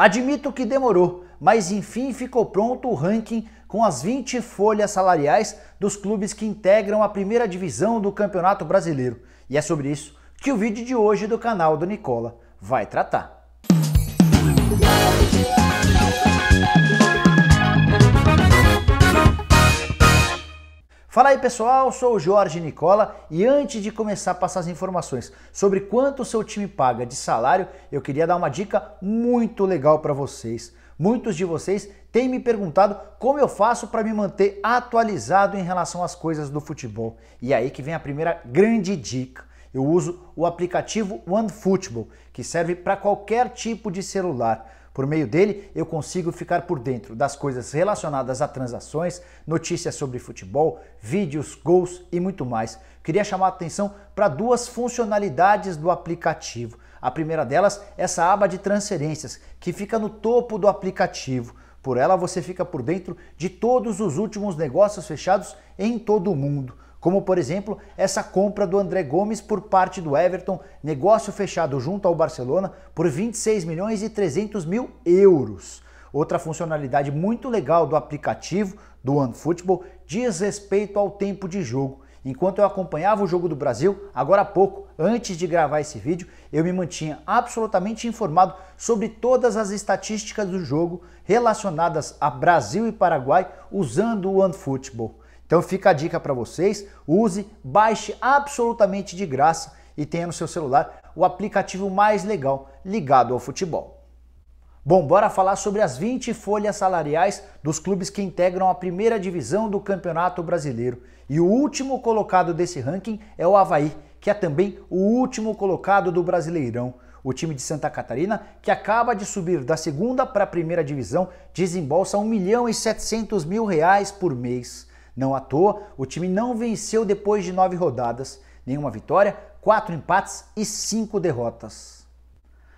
Admito que demorou, mas enfim ficou pronto o ranking com as 20 folhas salariais dos clubes que integram a primeira divisão do Campeonato Brasileiro. E é sobre isso que o vídeo de hoje do canal do Nicola vai tratar. Fala aí pessoal, sou o Jorge Nicola e antes de começar a passar as informações sobre quanto o seu time paga de salário, eu queria dar uma dica muito legal para vocês. Muitos de vocês têm me perguntado como eu faço para me manter atualizado em relação às coisas do futebol. E aí que vem a primeira grande dica. Eu uso o aplicativo OneFootball, que serve para qualquer tipo de celular. Por meio dele, eu consigo ficar por dentro das coisas relacionadas a transações, notícias sobre futebol, vídeos, gols e muito mais. Queria chamar a atenção para duas funcionalidades do aplicativo. A primeira delas, é essa aba de transferências, que fica no topo do aplicativo. Por ela você fica por dentro de todos os últimos negócios fechados em todo o mundo. Como, por exemplo, essa compra do André Gomes por parte do Everton, negócio fechado junto ao Barcelona por 26 milhões e 300 mil euros. Outra funcionalidade muito legal do aplicativo do OneFootball diz respeito ao tempo de jogo. Enquanto eu acompanhava o jogo do Brasil, agora há pouco, antes de gravar esse vídeo, eu me mantinha absolutamente informado sobre todas as estatísticas do jogo relacionadas a Brasil e Paraguai usando o OneFootball. Então fica a dica para vocês, use, baixe absolutamente de graça e tenha no seu celular o aplicativo mais legal ligado ao futebol. Bom, bora falar sobre as 20 folhas salariais dos clubes que integram a primeira divisão do Campeonato Brasileiro. E o último colocado desse ranking é o Havaí, que é também o último colocado do Brasileirão. O time de Santa Catarina, que acaba de subir da segunda para a primeira divisão, desembolsa 1 milhão e 700 mil reais por mês. Não à toa, o time não venceu depois de nove rodadas, nenhuma vitória, quatro empates e cinco derrotas.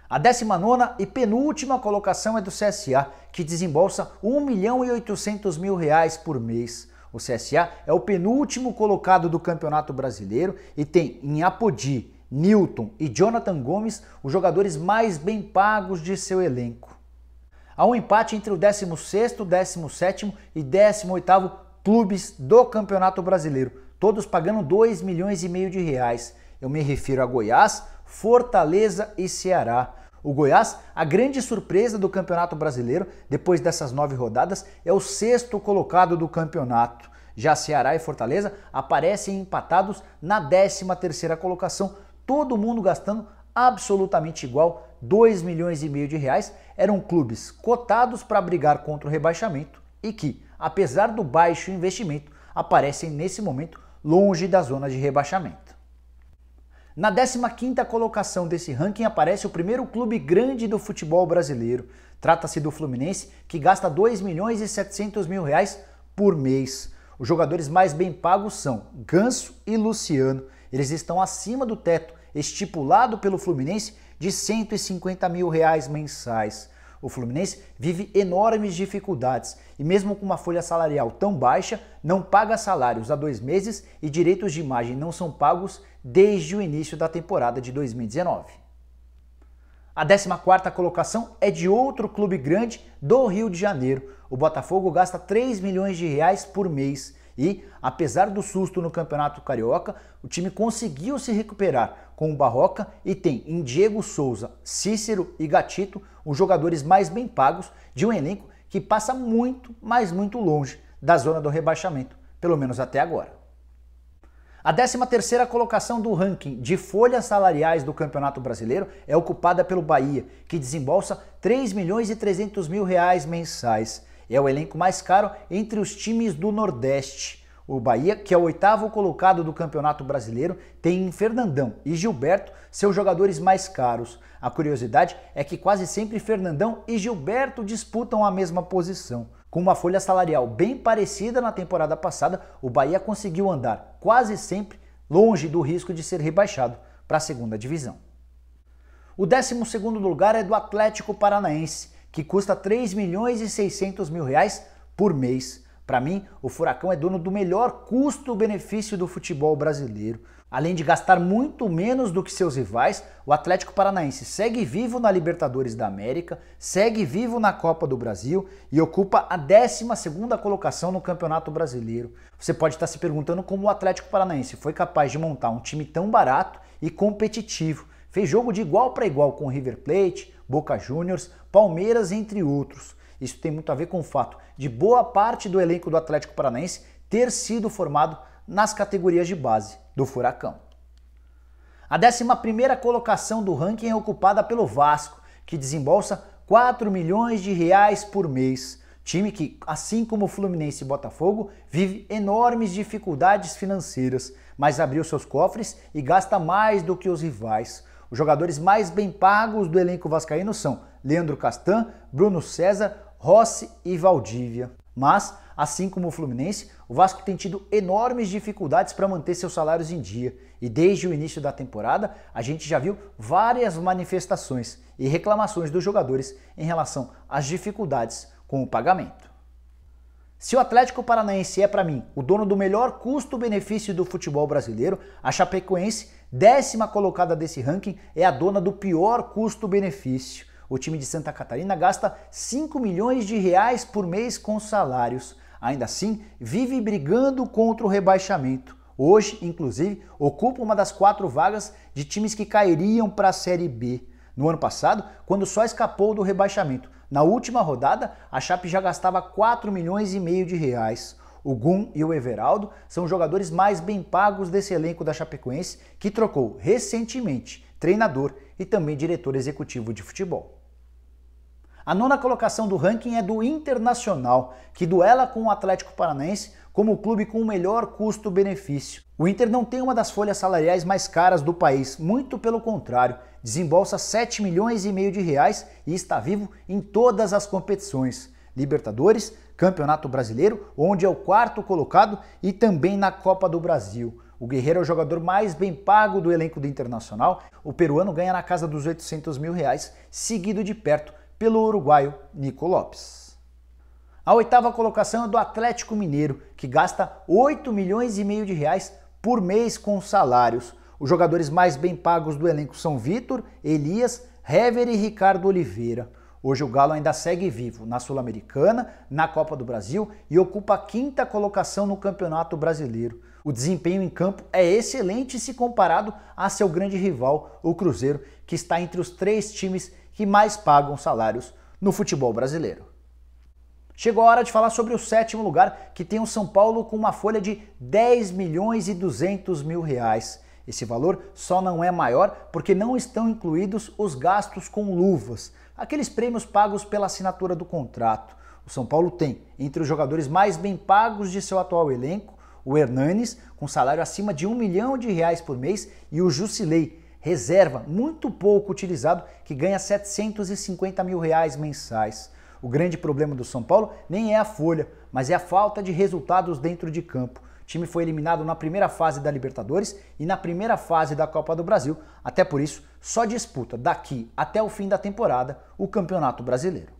A 19 e penúltima colocação é do CSA, que desembolsa R$ milhão e mil reais por mês. O CSA é o penúltimo colocado do Campeonato Brasileiro e tem em Apodi, Newton e Jonathan Gomes os jogadores mais bem pagos de seu elenco. Há um empate entre o 16º, 17º e 18º clubes do Campeonato Brasileiro, todos pagando 2 milhões e meio de reais. Eu me refiro a Goiás, Fortaleza e Ceará. O Goiás, a grande surpresa do Campeonato Brasileiro, depois dessas nove rodadas, é o sexto colocado do campeonato. Já Ceará e Fortaleza aparecem empatados na 13 terceira colocação, todo mundo gastando absolutamente igual, 2 milhões e meio de reais, eram clubes cotados para brigar contra o rebaixamento e que, apesar do baixo investimento, aparecem nesse momento longe da zona de rebaixamento. Na 15ª colocação desse ranking aparece o primeiro clube grande do futebol brasileiro. Trata-se do Fluminense, que gasta 2 milhões e 700 mil reais por mês. Os jogadores mais bem pagos são Ganso e Luciano. Eles estão acima do teto estipulado pelo Fluminense de 150 mil reais mensais. O Fluminense vive enormes dificuldades e, mesmo com uma folha salarial tão baixa, não paga salários há dois meses e direitos de imagem não são pagos desde o início da temporada de 2019. A 14 colocação é de outro clube grande do Rio de Janeiro. O Botafogo gasta 3 milhões de reais por mês e, apesar do susto no Campeonato Carioca, o time conseguiu se recuperar com o Barroca e tem em Diego Souza, Cícero e Gatito os jogadores mais bem pagos de um elenco que passa muito, mas muito longe da zona do rebaixamento, pelo menos até agora. A 13ª colocação do ranking de folhas salariais do Campeonato Brasileiro é ocupada pelo Bahia, que desembolsa 3 milhões e 300 mil reais mensais é o elenco mais caro entre os times do Nordeste. O Bahia, que é o oitavo colocado do Campeonato Brasileiro, tem Fernandão e Gilberto, seus jogadores mais caros. A curiosidade é que quase sempre Fernandão e Gilberto disputam a mesma posição. Com uma folha salarial bem parecida na temporada passada, o Bahia conseguiu andar quase sempre longe do risco de ser rebaixado para a segunda divisão. O 12 lugar é do Atlético Paranaense, que custa 3 milhões e 600 mil reais por mês. Para mim, o Furacão é dono do melhor custo-benefício do futebol brasileiro. Além de gastar muito menos do que seus rivais, o Atlético Paranaense segue vivo na Libertadores da América, segue vivo na Copa do Brasil e ocupa a 12ª colocação no Campeonato Brasileiro. Você pode estar se perguntando como o Atlético Paranaense foi capaz de montar um time tão barato e competitivo. Fez jogo de igual para igual com o River Plate, Boca Juniors, Palmeiras, entre outros. Isso tem muito a ver com o fato de boa parte do elenco do Atlético Paranaense ter sido formado nas categorias de base do Furacão. A 11 colocação do ranking é ocupada pelo Vasco, que desembolsa 4 milhões de reais por mês. Time que, assim como Fluminense e Botafogo, vive enormes dificuldades financeiras, mas abriu seus cofres e gasta mais do que os rivais. Os jogadores mais bem pagos do elenco vascaíno são Leandro Castan, Bruno César, Rossi e Valdívia. Mas, assim como o Fluminense, o Vasco tem tido enormes dificuldades para manter seus salários em dia. E desde o início da temporada, a gente já viu várias manifestações e reclamações dos jogadores em relação às dificuldades com o pagamento. Se o Atlético Paranaense é para mim o dono do melhor custo-benefício do futebol brasileiro, a Chapecoense, décima colocada desse ranking, é a dona do pior custo-benefício. O time de Santa Catarina gasta 5 milhões de reais por mês com salários. Ainda assim, vive brigando contra o rebaixamento. Hoje, inclusive, ocupa uma das quatro vagas de times que cairiam para a Série B. No ano passado, quando só escapou do rebaixamento, na última rodada, a Chape já gastava 4 milhões e meio de reais. O Gum e o Everaldo são os jogadores mais bem pagos desse elenco da Chapecoense, que trocou recentemente treinador e também diretor executivo de futebol. A nona colocação do ranking é do Internacional, que duela com o Atlético Paranaense como o clube com o melhor custo-benefício. O Inter não tem uma das folhas salariais mais caras do país, muito pelo contrário, desembolsa 7 milhões e meio de reais e está vivo em todas as competições. Libertadores, Campeonato Brasileiro, onde é o quarto colocado, e também na Copa do Brasil. O Guerreiro é o jogador mais bem pago do elenco do Internacional. O peruano ganha na casa dos 800 mil reais, seguido de perto pelo uruguaio Nico Lopes. A oitava colocação é do Atlético Mineiro, que gasta 8 milhões e meio de reais por mês com salários. Os jogadores mais bem pagos do elenco são Vitor, Elias, Hever e Ricardo Oliveira. Hoje o Galo ainda segue vivo na Sul-Americana, na Copa do Brasil e ocupa a quinta colocação no Campeonato Brasileiro. O desempenho em campo é excelente se comparado a seu grande rival, o Cruzeiro, que está entre os três times que mais pagam salários no futebol brasileiro. Chegou a hora de falar sobre o sétimo lugar, que tem o São Paulo com uma folha de 10 milhões e 200 mil reais. Esse valor só não é maior porque não estão incluídos os gastos com luvas, aqueles prêmios pagos pela assinatura do contrato. O São Paulo tem, entre os jogadores mais bem pagos de seu atual elenco, o Hernanes, com salário acima de um milhão de reais por mês, e o Jusilei, reserva muito pouco utilizado, que ganha 750 mil reais mensais. O grande problema do São Paulo nem é a folha, mas é a falta de resultados dentro de campo. O time foi eliminado na primeira fase da Libertadores e na primeira fase da Copa do Brasil. Até por isso, só disputa daqui até o fim da temporada o Campeonato Brasileiro.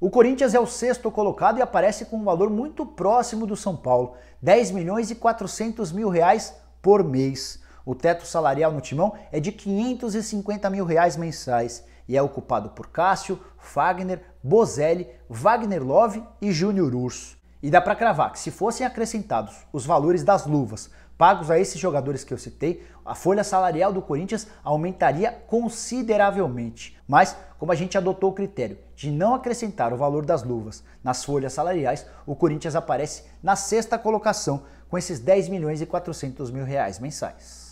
O Corinthians é o sexto colocado e aparece com um valor muito próximo do São Paulo, 10 milhões e 400 mil reais por mês. O teto salarial no timão é de 550 mil reais mensais e é ocupado por Cássio, Fagner, Bozelli, Wagner Love e Júnior Urso. E dá para cravar que se fossem acrescentados os valores das luvas pagos a esses jogadores que eu citei, a folha salarial do Corinthians aumentaria consideravelmente. Mas, como a gente adotou o critério de não acrescentar o valor das luvas nas folhas salariais, o Corinthians aparece na sexta colocação com esses 10 milhões e 400 mil reais mensais.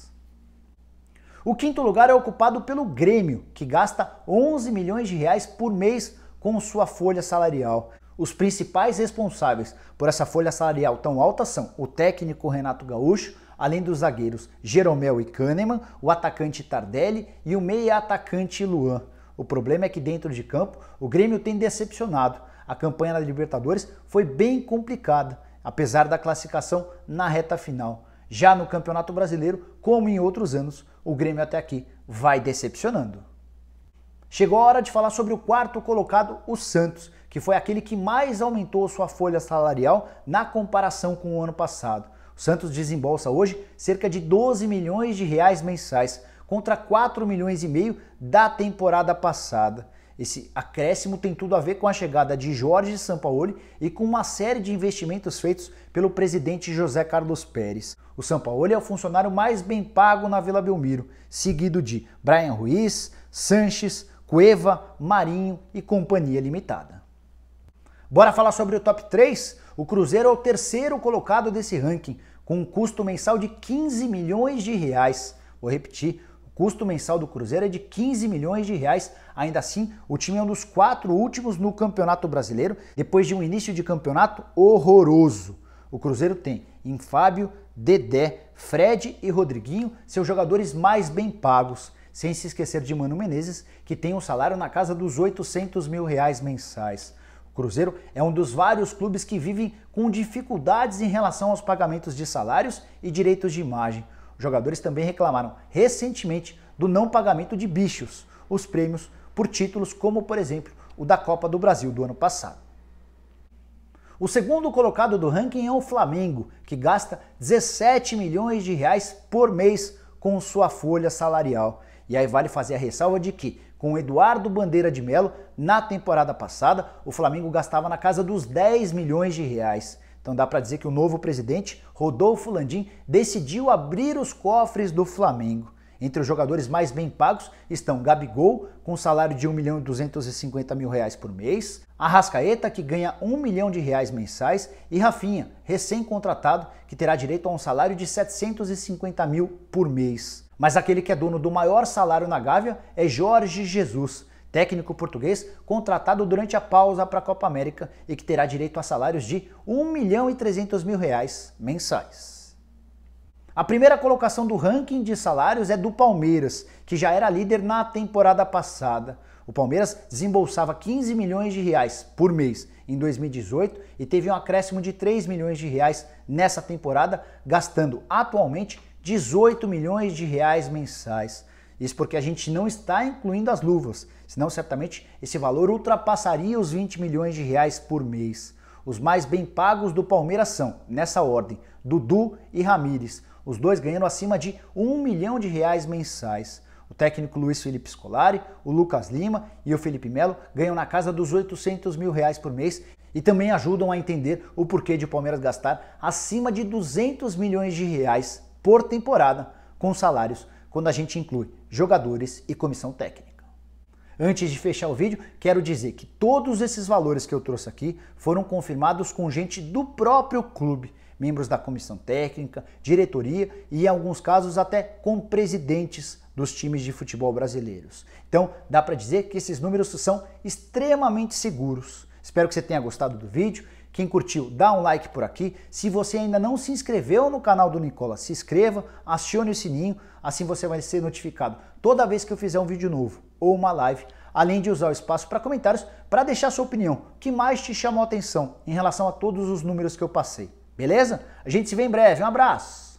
O quinto lugar é ocupado pelo Grêmio, que gasta 11 milhões de reais por mês com sua folha salarial. Os principais responsáveis por essa folha salarial tão alta são o técnico Renato Gaúcho, além dos zagueiros Jeromel e Kahneman, o atacante Tardelli e o meia atacante Luan. O problema é que dentro de campo o Grêmio tem decepcionado. A campanha na Libertadores foi bem complicada, apesar da classificação na reta final. Já no Campeonato Brasileiro, como em outros anos, o Grêmio até aqui vai decepcionando. Chegou a hora de falar sobre o quarto colocado, o Santos, que foi aquele que mais aumentou sua folha salarial na comparação com o ano passado. O Santos desembolsa hoje cerca de 12 milhões de reais mensais, contra 4 milhões e meio da temporada passada. Esse acréscimo tem tudo a ver com a chegada de Jorge Sampaoli e com uma série de investimentos feitos pelo presidente José Carlos Pérez. O Sampaoli é o funcionário mais bem pago na Vila Belmiro, seguido de Brian Ruiz, Sanches, Cueva, Marinho e Companhia Limitada. Bora falar sobre o top 3? O Cruzeiro é o terceiro colocado desse ranking, com um custo mensal de 15 milhões de reais. Vou repetir, custo mensal do Cruzeiro é de 15 milhões de reais. Ainda assim, o time é um dos quatro últimos no Campeonato Brasileiro, depois de um início de campeonato horroroso. O Cruzeiro tem em Fábio, Dedé, Fred e Rodriguinho seus jogadores mais bem pagos, sem se esquecer de Mano Menezes, que tem um salário na casa dos 800 mil reais mensais. O Cruzeiro é um dos vários clubes que vivem com dificuldades em relação aos pagamentos de salários e direitos de imagem. Jogadores também reclamaram recentemente do não pagamento de bichos, os prêmios por títulos como, por exemplo, o da Copa do Brasil do ano passado. O segundo colocado do ranking é o Flamengo, que gasta 17 milhões de reais por mês com sua folha salarial. E aí vale fazer a ressalva de que, com Eduardo Bandeira de Melo, na temporada passada, o Flamengo gastava na casa dos 10 milhões de reais. Então dá para dizer que o novo presidente, Rodolfo Landim, decidiu abrir os cofres do Flamengo. Entre os jogadores mais bem pagos estão Gabigol, com salário de 1 milhão e 250 mil reais por mês, Arrascaeta, que ganha 1 milhão de reais mensais, e Rafinha, recém-contratado, que terá direito a um salário de 750 mil por mês. Mas aquele que é dono do maior salário na Gávea é Jorge Jesus, técnico português contratado durante a pausa para a Copa América e que terá direito a salários de 1 milhão e 300 mil reais mensais. A primeira colocação do ranking de salários é do Palmeiras, que já era líder na temporada passada. O Palmeiras desembolsava 15 milhões de reais por mês em 2018 e teve um acréscimo de 3 milhões de reais nessa temporada, gastando atualmente 18 milhões de reais mensais. Isso porque a gente não está incluindo as luvas, senão certamente esse valor ultrapassaria os 20 milhões de reais por mês. Os mais bem pagos do Palmeiras são, nessa ordem, Dudu e Ramires, os dois ganhando acima de 1 milhão de reais mensais. O técnico Luiz Felipe Scolari, o Lucas Lima e o Felipe Melo ganham na casa dos 800 mil reais por mês e também ajudam a entender o porquê de o Palmeiras gastar acima de 200 milhões de reais por temporada com salários quando a gente inclui jogadores e comissão técnica. Antes de fechar o vídeo, quero dizer que todos esses valores que eu trouxe aqui foram confirmados com gente do próprio clube, membros da comissão técnica, diretoria e, em alguns casos, até com presidentes dos times de futebol brasileiros. Então, dá para dizer que esses números são extremamente seguros. Espero que você tenha gostado do vídeo. Quem curtiu, dá um like por aqui. Se você ainda não se inscreveu no canal do Nicola, se inscreva, acione o sininho, assim você vai ser notificado toda vez que eu fizer um vídeo novo ou uma live, além de usar o espaço para comentários para deixar sua opinião, o que mais te chamou a atenção em relação a todos os números que eu passei. Beleza? A gente se vê em breve. Um abraço.